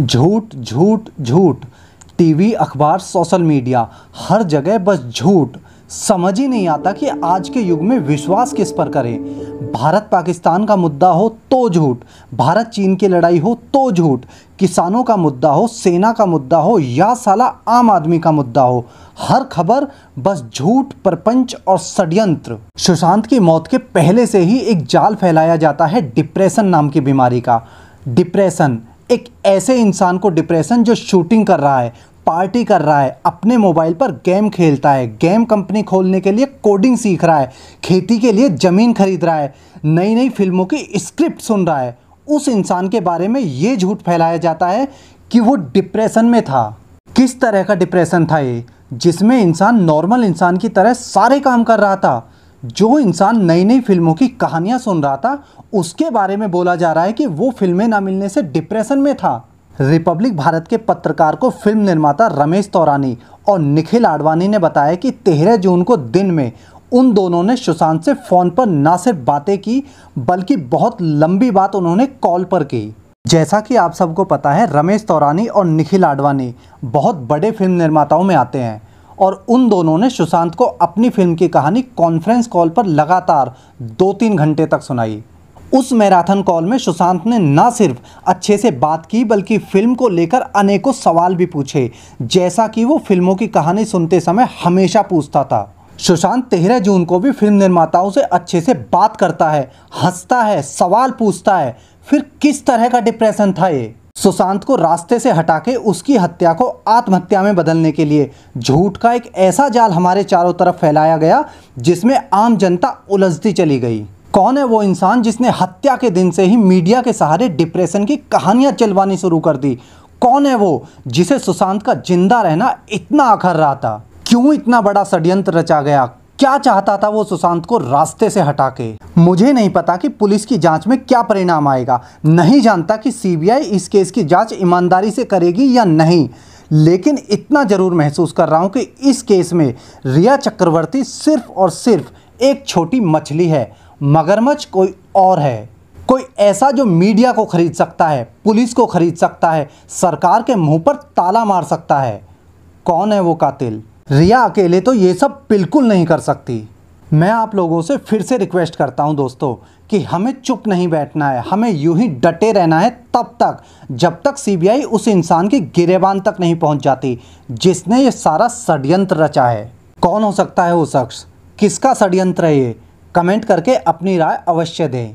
झूठ झूठ झूठ टीवी अखबार सोशल मीडिया हर जगह बस झूठ समझ ही नहीं आता कि आज के युग में विश्वास किस पर करें भारत पाकिस्तान का मुद्दा हो तो झूठ भारत चीन की लड़ाई हो तो झूठ किसानों का मुद्दा हो सेना का मुद्दा हो या साला आम आदमी का मुद्दा हो हर खबर बस झूठ प्रपंच और षड्यंत्र सुशांत की मौत के पहले से ही एक जाल फैलाया जाता है डिप्रेशन नाम की बीमारी का डिप्रेशन एक ऐसे इंसान को डिप्रेशन जो शूटिंग कर रहा है पार्टी कर रहा है अपने मोबाइल पर गेम खेलता है गेम कंपनी खोलने के लिए कोडिंग सीख रहा है खेती के लिए ज़मीन खरीद रहा है नई नई फिल्मों की स्क्रिप्ट सुन रहा है उस इंसान के बारे में ये झूठ फैलाया जाता है कि वो डिप्रेशन में था किस तरह का डिप्रेशन था ये जिसमें इंसान नॉर्मल इंसान की तरह सारे काम कर रहा था जो इंसान नई नई फिल्मों की कहानियां सुन रहा था उसके बारे में बोला जा रहा है कि वो फिल्में ना मिलने से डिप्रेशन में था रिपब्लिक भारत के पत्रकार को फिल्म निर्माता रमेश तौरानी और निखिल आडवाणी ने बताया कि तेरह जून को दिन में उन दोनों ने सुशांत से फ़ोन पर ना सिर्फ बातें की बल्कि बहुत लंबी बात उन्होंने कॉल पर की जैसा कि आप सबको पता है रमेश तौरानी और निखिल आडवाणी बहुत बड़े फिल्म निर्माताओं में आते हैं और उन दोनों ने सुशांत को अपनी फिल्म की कहानी कॉन्फ्रेंस कॉल पर लगातार दो तीन घंटे तक सुनाई उस मैराथन कॉल में सुशांत ने न सिर्फ अच्छे से बात की बल्कि फिल्म को लेकर अनेकों सवाल भी पूछे जैसा कि वो फिल्मों की कहानी सुनते समय हमेशा पूछता था सुशांत तेरह जून को भी फिल्म निर्माताओं से अच्छे से बात करता है हंसता है सवाल पूछता है फिर किस तरह का डिप्रेशन था ये सुशांत को रास्ते से हटा के उसकी हत्या को आत्महत्या में बदलने के लिए झूठ का एक ऐसा जाल हमारे चारों तरफ फैलाया गया जिसमें आम जनता उलझती चली गई कौन है वो इंसान जिसने हत्या के दिन से ही मीडिया के सहारे डिप्रेशन की कहानियां चलवानी शुरू कर दी कौन है वो जिसे सुशांत का जिंदा रहना इतना आखर रहा था क्यों इतना बड़ा षड्यंत्र रचा गया क्या चाहता था वो सुशांत को रास्ते से हटा के मुझे नहीं पता कि पुलिस की जांच में क्या परिणाम आएगा नहीं जानता कि सीबीआई इस केस की जांच ईमानदारी से करेगी या नहीं लेकिन इतना ज़रूर महसूस कर रहा हूं कि इस केस में रिया चक्रवर्ती सिर्फ और सिर्फ एक छोटी मछली है मगरमच्छ कोई और है कोई ऐसा जो मीडिया को खरीद सकता है पुलिस को खरीद सकता है सरकार के मुंह पर ताला मार सकता है कौन है वो कातिल रिया अकेले तो ये सब बिल्कुल नहीं कर सकती मैं आप लोगों से फिर से रिक्वेस्ट करता हूं दोस्तों कि हमें चुप नहीं बैठना है हमें यूं ही डटे रहना है तब तक जब तक सीबीआई उस इंसान की गिरेबान तक नहीं पहुंच जाती जिसने ये सारा षड्यंत्र रचा है कौन हो सकता है वो शख्स किसका षड्यंत्र है ये कमेंट करके अपनी राय अवश्य दें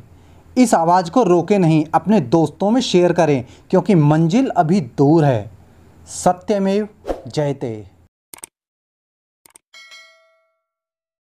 इस आवाज़ को रोके नहीं अपने दोस्तों में शेयर करें क्योंकि मंजिल अभी दूर है सत्यमेव जयते